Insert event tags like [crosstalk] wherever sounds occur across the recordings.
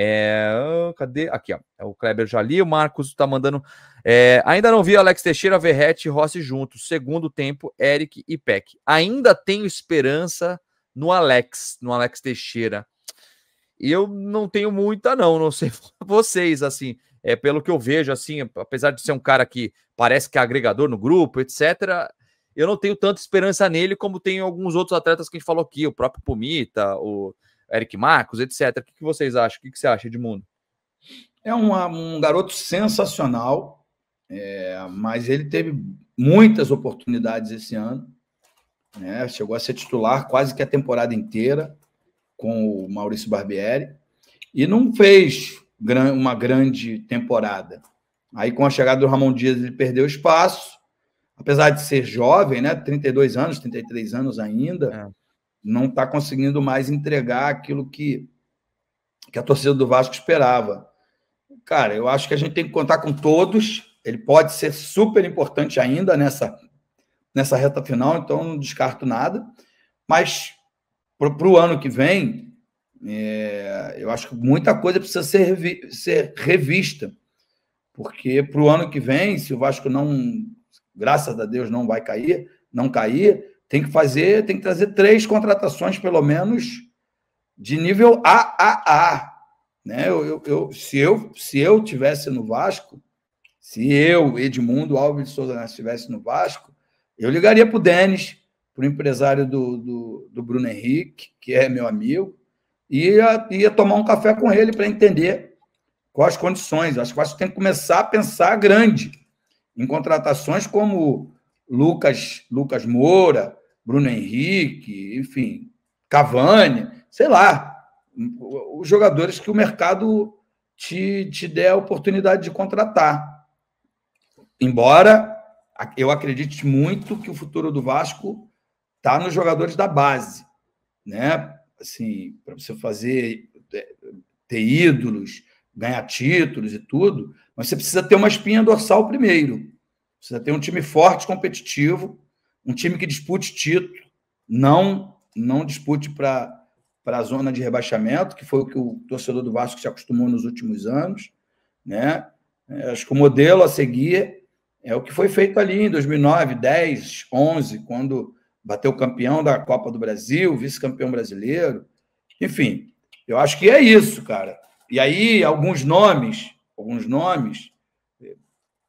É, cadê? Aqui, ó. É o Kleber já li, o Marcos tá mandando. É, ainda não vi Alex Teixeira, Verrete e Rossi juntos. Segundo tempo, Eric e Peck. Ainda tenho esperança no Alex, no Alex Teixeira. Eu não tenho muita, não. Não sei [laughs] vocês, assim. É, pelo que eu vejo, assim, apesar de ser um cara que parece que é agregador no grupo, etc., eu não tenho tanta esperança nele como tem alguns outros atletas que a gente falou aqui, o próprio Pumita, o Eric Marcos, etc. O que, que vocês acham? O que, que você acha, Edmundo? É um garoto sensacional, é, mas ele teve muitas oportunidades esse ano. Né? Chegou a ser titular quase que a temporada inteira com o Maurício Barbieri e não fez uma grande temporada. Aí, com a chegada do Ramon Dias, ele perdeu espaço, apesar de ser jovem, né? 32 anos, 33 anos ainda. É não está conseguindo mais entregar aquilo que, que a torcida do Vasco esperava. Cara, eu acho que a gente tem que contar com todos. Ele pode ser super importante ainda nessa, nessa reta final, então não descarto nada. Mas para o ano que vem, é, eu acho que muita coisa precisa ser, revi ser revista. Porque para o ano que vem, se o Vasco não, graças a Deus, não vai cair, não cair, tem que fazer, tem que trazer três contratações, pelo menos, de nível AAA. Né? Eu, eu, eu, se, eu, se eu tivesse no Vasco, se eu, Edmundo Alves de Souza estivesse no Vasco, eu ligaria para o Denis, para o empresário do, do, do, Bruno Henrique, que é meu amigo, e ia, ia tomar um café com ele para entender quais as condições. Acho que o Vasco tem que começar a pensar grande em contratações como Lucas, Lucas Moura, Bruno Henrique, enfim, Cavani, sei lá, os jogadores que o mercado te, te der a oportunidade de contratar. Embora eu acredite muito que o futuro do Vasco está nos jogadores da base, né? Assim, para você fazer é, ter ídolos, ganhar títulos e tudo, mas você precisa ter uma espinha dorsal primeiro. Precisa ter um time forte, competitivo, um time que dispute título, não não dispute para a zona de rebaixamento, que foi o que o torcedor do Vasco se acostumou nos últimos anos. Né? É, acho que o modelo a seguir é o que foi feito ali em 2009, 10, 11, quando bateu campeão da Copa do Brasil, vice-campeão brasileiro. Enfim, eu acho que é isso, cara. E aí, alguns nomes, alguns nomes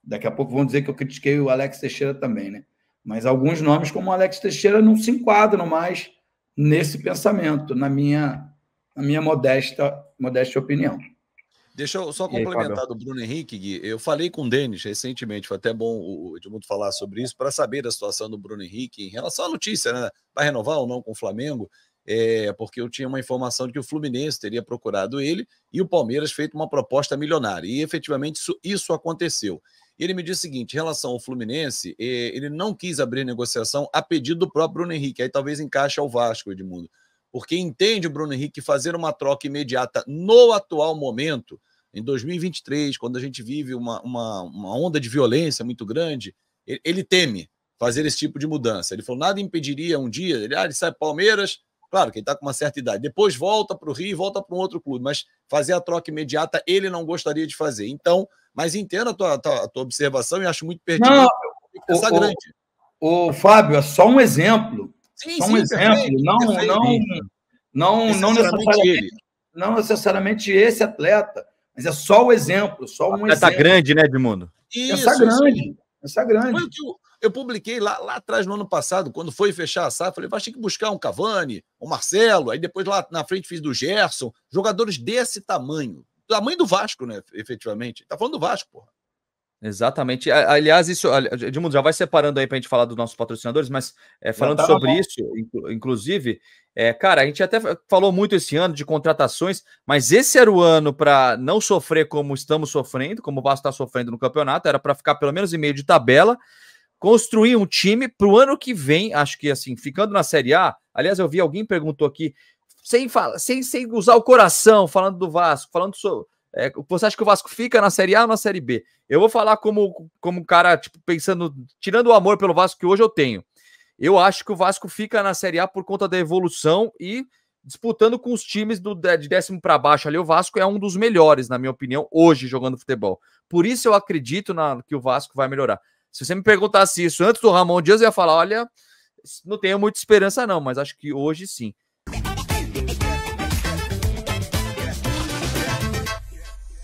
Daqui a pouco vão dizer que eu critiquei o Alex Teixeira também, né? Mas alguns nomes, como o Alex Teixeira, não se enquadram mais nesse pensamento, na minha, na minha modesta, modesta opinião. Deixa eu só complementar aí, do Bruno Henrique, Gui. Eu falei com o Denis recentemente, foi até bom o Edmundo falar sobre isso, para saber da situação do Bruno Henrique em relação à notícia, né? Vai renovar ou não com o Flamengo? É, porque eu tinha uma informação de que o Fluminense teria procurado ele e o Palmeiras feito uma proposta milionária. E efetivamente isso, isso aconteceu. E ele me disse o seguinte: em relação ao Fluminense, eh, ele não quis abrir negociação a pedido do próprio Bruno Henrique. Aí talvez encaixe ao Vasco, Edmundo. Porque entende o Bruno Henrique fazer uma troca imediata no atual momento, em 2023, quando a gente vive uma, uma, uma onda de violência muito grande, ele, ele teme fazer esse tipo de mudança. Ele falou: nada impediria um dia, ele, ah, ele sai Palmeiras, Claro que ele está com uma certa idade. Depois volta para o Rio, e volta para um outro clube, mas fazer a troca imediata ele não gostaria de fazer. Então, mas entendo a tua, tua, a tua observação e acho muito pertinente. Essa grande. O, o, Fábio, é só um exemplo. Sim, só um exemplo. Perfeito, não, perfeito. não, não, não necessariamente, ele. não necessariamente esse atleta, mas é só o exemplo, só um atleta exemplo. grande, né, Edmundo? Isso, essa grande, isso. essa grande. o, que o, eu publiquei lá, lá atrás, no ano passado, quando foi fechar a SAF, falei, vai ter que buscar um Cavani, um Marcelo, aí depois lá na frente fiz do Gerson, jogadores desse tamanho. Tamanho do Vasco, né, efetivamente. Tá falando do Vasco, porra. Exatamente. Aliás, isso, Edmundo, já vai separando aí para a gente falar dos nossos patrocinadores, mas é, falando tá sobre bom. isso, inclusive, é, cara, a gente até falou muito esse ano de contratações, mas esse era o ano para não sofrer como estamos sofrendo, como o Vasco está sofrendo no campeonato, era para ficar pelo menos em meio de tabela construir um time para o ano que vem, acho que assim, ficando na Série A. Aliás, eu vi alguém perguntou aqui, sem, fala, sem, sem usar o coração, falando do Vasco, falando sobre. É, você acha que o Vasco fica na Série A ou na Série B? Eu vou falar como, como um cara, tipo, pensando, tirando o amor pelo Vasco que hoje eu tenho. Eu acho que o Vasco fica na Série A por conta da evolução e disputando com os times do, de décimo para baixo ali. O Vasco é um dos melhores, na minha opinião, hoje jogando futebol. Por isso eu acredito na, que o Vasco vai melhorar. Se você me perguntasse isso antes do Ramon Dias, eu ia falar: olha, não tenho muita esperança, não, mas acho que hoje sim.